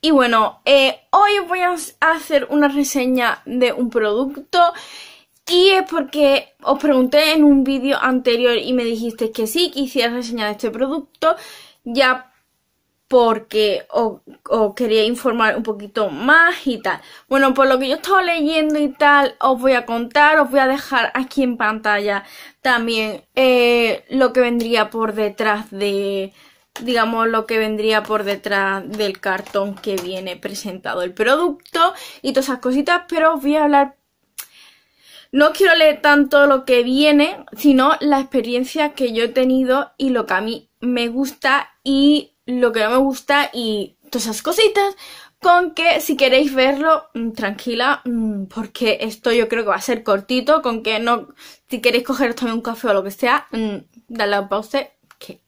Y bueno, eh, hoy voy a hacer una reseña de un producto. Y es porque os pregunté en un vídeo anterior y me dijiste que sí, quisiera reseñar este producto. Ya porque os, quería informar un poquito más y tal. Bueno, por lo que yo estaba leyendo y tal, os voy a contar, os voy a dejar aquí en pantalla también eh, lo que vendría por detrás de, digamos lo que vendría por detrás del cartón que viene presentado el producto y todas esas cositas, pero os voy a hablar no quiero leer tanto lo que viene, sino la experiencia que yo he tenido y lo que a mí me gusta y lo que no me gusta y todas esas cositas. Con que si queréis verlo, mm, tranquila, mm, porque esto yo creo que va a ser cortito. Con que no, si queréis coger también un café o lo que sea, mm, dadle a pause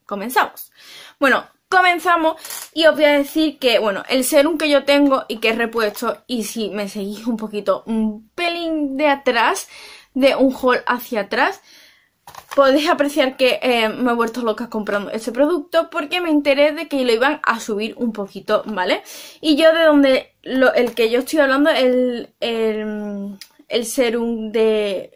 comenzamos. Bueno, comenzamos y os voy a decir que, bueno, el serum que yo tengo y que he repuesto, y si me seguís un poquito, un pelín de atrás, de un haul hacia atrás, podéis apreciar que eh, me he vuelto loca comprando este producto porque me enteré de que lo iban a subir un poquito, ¿vale? Y yo de donde, el que yo estoy hablando, el, el, el serum de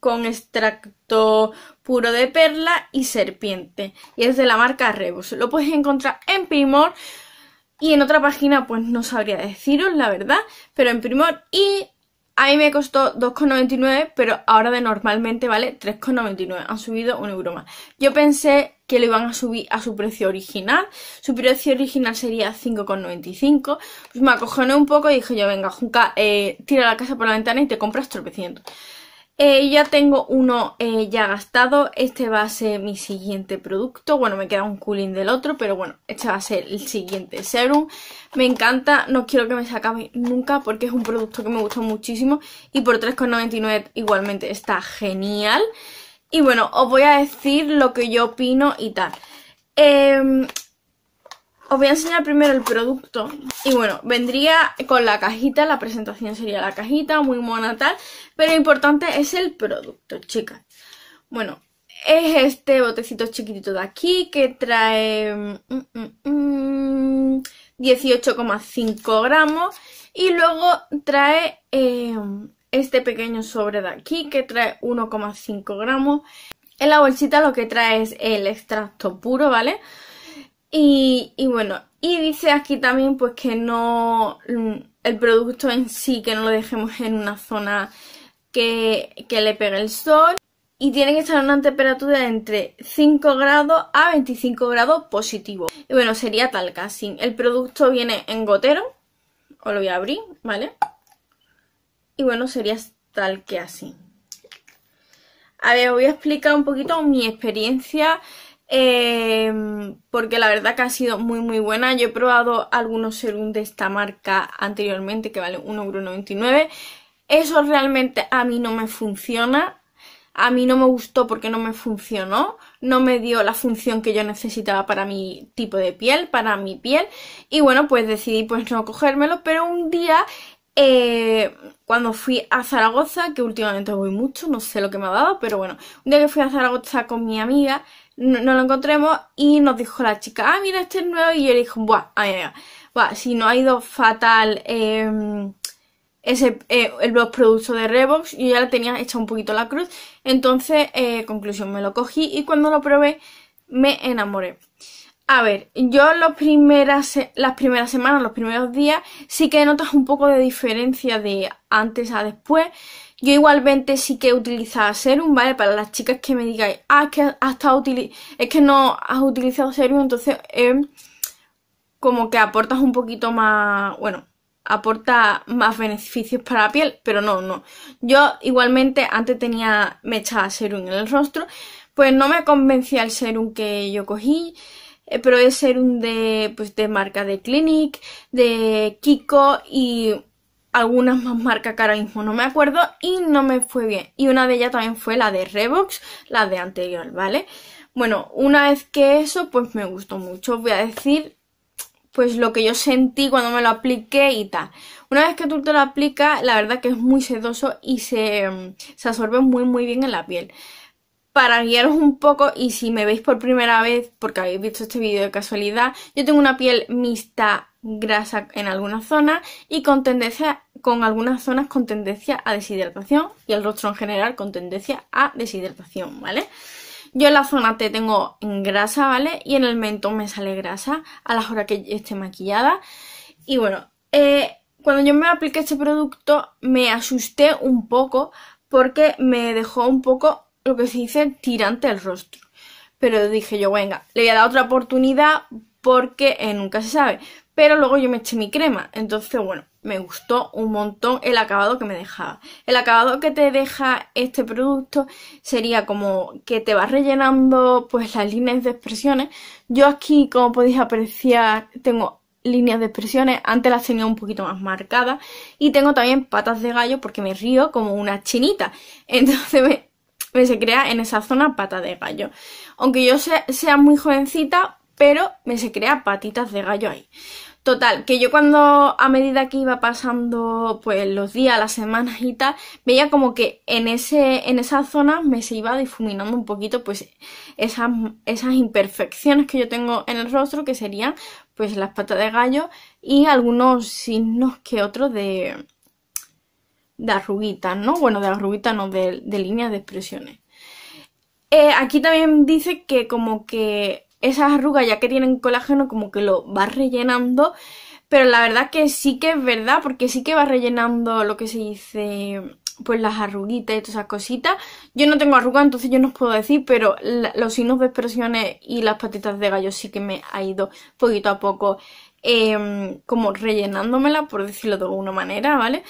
con extracto puro de perla y serpiente. Y es de la marca Rebus. Lo puedes encontrar en Primor. Y en otra página, pues no sabría deciros, la verdad. Pero en Primor. Y a mí me costó 2,99, pero ahora de normalmente vale 3,99. Han subido un euro más. Yo pensé que lo iban a subir a su precio original. Su precio original sería 5,95. Pues me acojoné un poco y dije yo, venga, Junca, eh, tira la casa por la ventana y te compras tropecientos. Eh, ya tengo uno eh, ya gastado, este va a ser mi siguiente producto, bueno me queda un cooling del otro, pero bueno, este va a ser el siguiente serum. Me encanta, no quiero que me se acabe nunca porque es un producto que me gusta muchísimo y por 3,99 igualmente está genial. Y bueno, os voy a decir lo que yo opino y tal. Eh, os voy a enseñar primero el producto. Y bueno, vendría con la cajita, la presentación sería la cajita, muy mona tal. Pero lo importante es el producto, chicas. Bueno, es este botecito chiquitito de aquí que trae 18,5 mm, mm, mm, gramos. Y luego trae eh, este pequeño sobre de aquí que trae 1,5 gramos. En la bolsita lo que trae es el extracto puro, ¿vale? vale y, bueno, y dice aquí también pues que no mm, el producto en sí, que no lo dejemos en una zona que, le pegue el sol y tiene que estar en una temperatura de entre 5 grados a 25 grados positivo. Y bueno, sería tal casi. El producto viene en gotero, os lo voy a abrir, ¿vale? Y bueno, sería tal que así. A ver, os voy a explicar un poquito mi experiencia Em, porque la verdad que ha sido muy muy buena. Yo he probado algunos serums de esta marca anteriormente que vale 1,99€. Eso realmente a mí no me funciona. A mí no me gustó porque no me funcionó, no me dio la función que yo necesitaba para mi tipo de piel, para mi piel. Y bueno, pues decidí pues no cogérmelo, pero un día eh, cuando fui a Zaragoza, que últimamente voy mucho, no sé lo que me ha dado, pero bueno, un día que fui a Zaragoza con mi amiga, no, lo encontremos y nos dijo la chica, ah, mira, este es nuevo. Y yo le dije, buah, ay, buah, si no ha ido fatal em, ese, eh, el los producto de Revox, yo ya le tenía hecha un poquito la cruz. Entonces, eh, conclusión, me lo cogí y cuando lo probé me enamoré. A ver, yo primeras, las primeras semanas, los primeros días, sí que notas un poco de diferencia de antes a después. Yo igualmente sí que utilizaba serum, ¿vale? Para las chicas que me digáis, ah, es que, es que no has utilizado serum, entonces eh, como que aportas un poquito más, bueno, aporta más beneficios para la piel, pero no, no. Yo igualmente antes tenía, me echaba serum en el rostro, pues no me convencía el serum que yo cogí. Eh, pero es un de, pues, de marca de Clinique, de Kiko y algunas más marcas que ahora mismo no me acuerdo y no me fue bien. Y una de ellas también fue la de Revox, la de anterior, ¿vale? Bueno, una vez que eso, pues me gustó mucho. Voy a decir, pues lo que yo sentí cuando me lo apliqué y tal. Una vez que tú te lo aplicas, la verdad que es muy sedoso y se mm, absorbe muy, muy bien en la piel para guiaros un poco y si me veis por primera vez, porque habéis visto este vídeo de casualidad, yo tengo una piel mixta grasa en algunas zonas y con tendencia con algunas zonas con tendencia a deshidratación y el rostro en general con tendencia a deshidratación, ¿vale? Yo en la zona T tengo en grasa, ¿vale? Y en el mentón me sale grasa a la hora que esté maquillada. Y bueno, eh, cuando yo me apliqué este producto me asusté un poco porque me dejó un poco lo que se dice tirante el rostro. Pero dije yo, venga, le voy a dar otra oportunidad porque eh, nunca se sabe. Pero luego yo me eché mi crema. Entonces, bueno, me gustó un montón el acabado que me dejaba. El acabado que te deja este producto sería como que te va rellenando pues las líneas de expresiones. Yo aquí, como podéis apreciar, tengo líneas de expresiones, antes las tenía un poquito más marcadas y tengo también patas de gallo porque me río como una chinita. Entonces me, me pues, se crea en esa zona pata de gallo. Aunque yo sea, muy jovencita, pero me se crea patitas de gallo ahí. Total, que yo cuando a medida que iba pasando pues los días, las semanas y tal, veía como que en ese en esa zona me se iba difuminando un poquito pues esas esas imperfecciones que yo tengo en el rostro que serían pues las patas de gallo y algunos signos que otros de de arruguitas, ¿no? Bueno, de arruguitas no, de, de líneas de expresiones. Eh, aquí también dice que como que esas arrugas ya que tienen colágeno como que lo va rellenando, pero la verdad que sí que es verdad, porque sí que va rellenando lo que se dice, pues las arruguitas y todas esas cositas. Yo no tengo arrugas, entonces yo no os puedo decir, pero los signos de expresiones y las patitas de gallo sí que me ha ido poquito a poco em, como rellenándomela, por decirlo de alguna manera, ¿vale?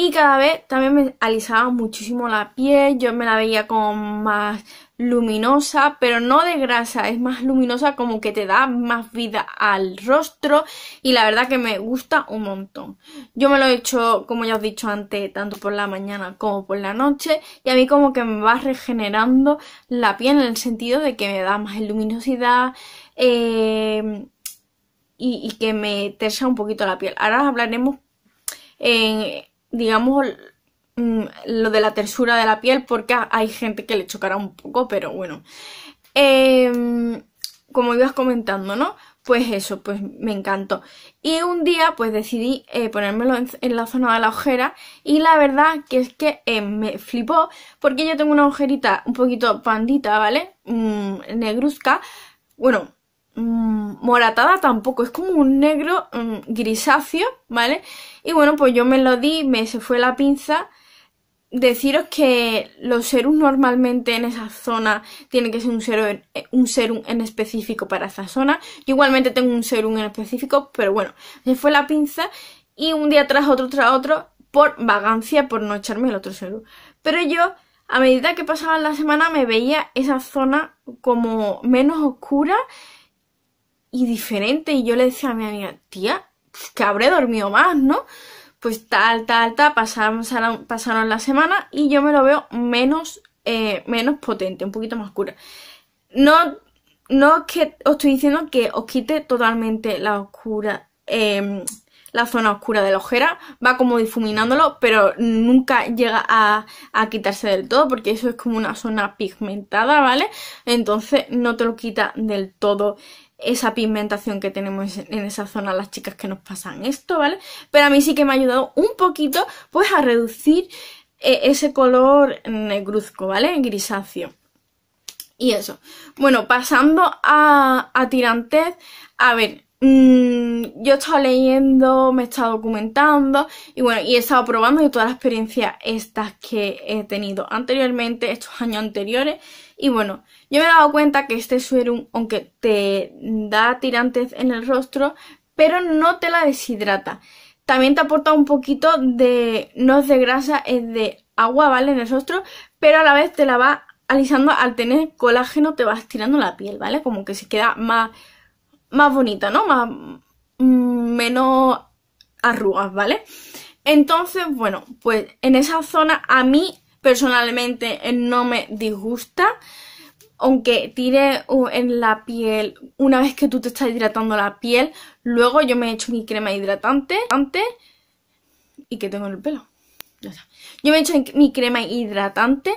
Y cada vez también me alisaba muchísimo la piel, yo me la veía como más luminosa, pero no de grasa, es más luminosa como que te da más vida al rostro y la verdad que me gusta un montón. Yo me lo he hecho, como ya os he dicho antes, tanto por la mañana como por la noche y a mí como que me va regenerando la piel en el sentido de que me da más luminosidad eh, y, que me tersa un poquito la piel. Ahora hablaremos en digamos, mm, lo de la tersura de la piel, porque hay gente que le chocará un poco, pero bueno. Em, como ibas comentando, ¿no? Pues eso, pues me encantó. Y un día, pues decidí eh, ponérmelo en, la zona de la ojera. Y la verdad que es que eh, me flipó, porque yo tengo una ojerita un poquito pandita, ¿vale? Mm, negruzca. Bueno, Mm, moratada tampoco, es como un negro mm, grisáceo, ¿vale? Y bueno, pues yo me lo di, me se fue la pinza. Deciros que los serums normalmente en esa zona tiene que ser un serum, eh, un serum en específico para esa zona. Yo igualmente tengo un serum en específico, pero bueno, se fue la pinza y un día tras otro tras otro por vagancia, por no echarme el otro serum. Pero yo a medida que pasaba la semana me veía esa zona como menos oscura y diferente. Y yo le decía a mi amiga, tía, que habré dormido más, ¿no? Pues tal, tal, tal, pasaron, pasaron la semana y yo me lo veo menos, eh, menos potente, un poquito más oscura. No, no es que os estoy diciendo que os quite totalmente la oscura, em, la zona oscura de la ojera, va como difuminándolo, pero nunca llega a, a quitarse del todo porque eso es como una zona pigmentada, ¿vale? Entonces no te lo quita del todo esa pigmentación que tenemos en esa zona las chicas que nos pasan esto, ¿vale? Pero a mí sí que me ha ayudado un poquito pues a reducir eh, ese color negruzco, ¿vale? Grisáceo. Y eso. Bueno, pasando a, a tirantez, a ver, Mm, yo he estado leyendo, me he estado documentando y bueno, y he estado probando de toda la experiencia estas que he tenido anteriormente, estos años anteriores. Y bueno, yo me he dado cuenta que este serum, aunque te da tirantes en el rostro, pero no te la deshidrata. También te aporta un poquito de, no es de grasa, es de agua, ¿vale? En el rostro, pero a la vez te la va alisando al tener colágeno, te va estirando la piel, ¿vale? Como que se queda más más bonita, ¿no? Más, mm, menos arrugas, ¿vale? Entonces, bueno, pues en esa zona a mí personalmente eh, no me disgusta. Aunque tire uh, en la piel, una vez que tú te estás hidratando la piel, luego yo me he hecho mi crema hidratante antes y que tengo en el pelo. yo me he hecho mi crema hidratante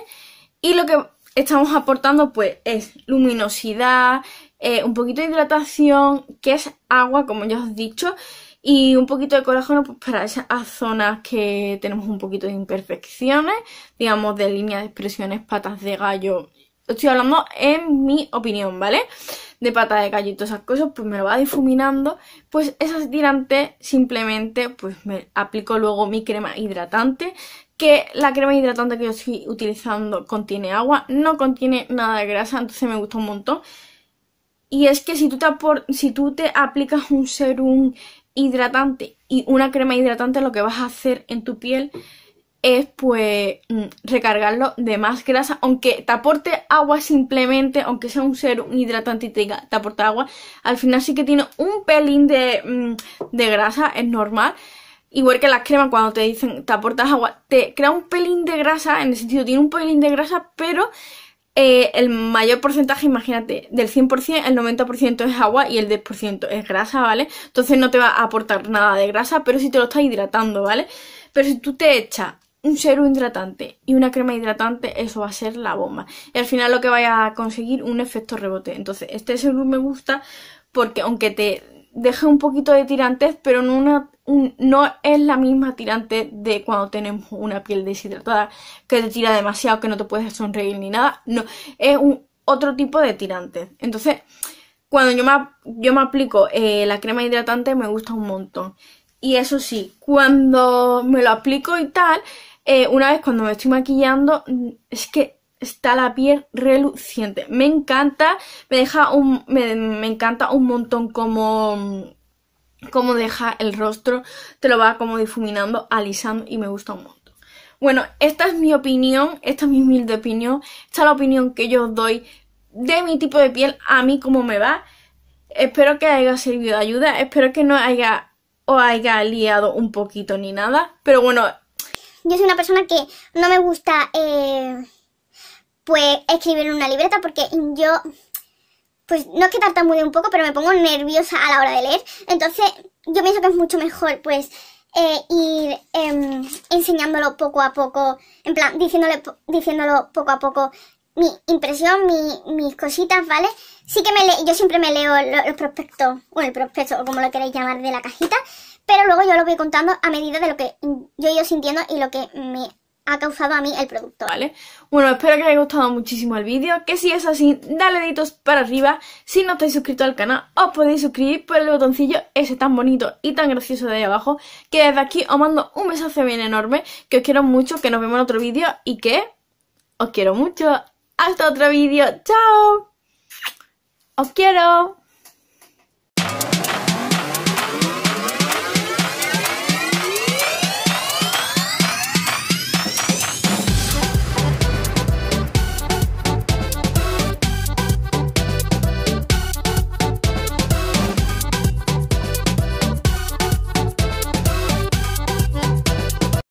y lo que estamos aportando pues es luminosidad, eh, un poquito de hidratación, que es agua, como ya os he dicho, y un poquito de colágeno pues, para esas zonas que tenemos un poquito de imperfecciones, digamos de líneas de expresiones, patas de gallo. Estoy hablando en mi opinión, ¿vale? De patas de gallo y todas esas cosas, pues me lo va difuminando. Pues esas tirantes simplemente pues me aplico luego mi crema hidratante que la crema hidratante que yo estoy utilizando contiene agua, no contiene nada de grasa, entonces me gusta un montón. Y es que si tú te, si tú te aplicas un serum hidratante y una crema hidratante, lo que vas a hacer en tu piel es pues mm, recargarlo de más grasa, aunque te aporte agua simplemente, aunque sea un serum hidratante y te, te aporta agua, al final sí que tiene un pelín de, mm, de grasa, es normal. Igual que las cremas cuando te dicen te aportas agua, te crea un pelín de grasa, en el sentido tiene un pelín de grasa, pero eh, el mayor porcentaje, imagínate, del 100%, el 90% es agua y el 10% es grasa, ¿vale? Entonces no te va a aportar nada de grasa, pero si te lo está hidratando, ¿vale? Pero si tú te echas un serum hidratante y una crema hidratante, eso va a ser la bomba. Y al final lo que vaya a conseguir un efecto rebote. Entonces, este serum me gusta porque aunque te deja un poquito de tirantes, pero no, es la misma tirante de cuando tenemos una piel deshidratada que te tira demasiado, que no te puedes sonreír ni nada. No, es un, otro tipo de tirantes. Entonces, cuando yo me, aplico eh, la crema hidratante me gusta un montón. Y eso sí, cuando me lo aplico y tal, eh, una vez cuando me estoy maquillando, es que está la piel reluciente. Me encanta, me deja un, me, encanta un montón como como deja el rostro, te lo va como difuminando, alisando y me gusta un montón. Bueno, esta es mi opinión, esta es mi humilde opinión, esta es la opinión que yo doy de mi tipo de piel, a mí como me va. Espero que haya servido de ayuda, espero que no haya o haya liado un poquito ni nada, pero bueno. Yo soy una persona que no me gusta... Eh pues escribir una libreta porque yo pues no es que tartamude un poco, pero me pongo nerviosa a la hora de leer. Entonces, yo pienso que es mucho mejor, pues, eh, ir em, enseñándolo poco a poco, en plan, diciéndole, diciéndolo poco a poco mi impresión, mi, mis cositas, ¿vale? Sí que me yo siempre me leo los, prospecto prospectos, o el prospecto, o como lo queréis llamar, de la cajita, pero luego yo lo voy contando a medida de lo que yo he ido sintiendo y lo que me ha causado a mí el producto, Vale. Bueno, espero que os haya gustado muchísimo el vídeo. Que si es así, dale deditos para arriba. Si no estáis suscritos al canal, os podéis suscribir por el botoncillo ese tan bonito y tan gracioso de ahí abajo. Que desde aquí os mando un besazo bien enorme. Que os quiero mucho, que nos vemos en otro vídeo y que os quiero mucho. Hasta otro vídeo. ¡Chao! ¡Os quiero!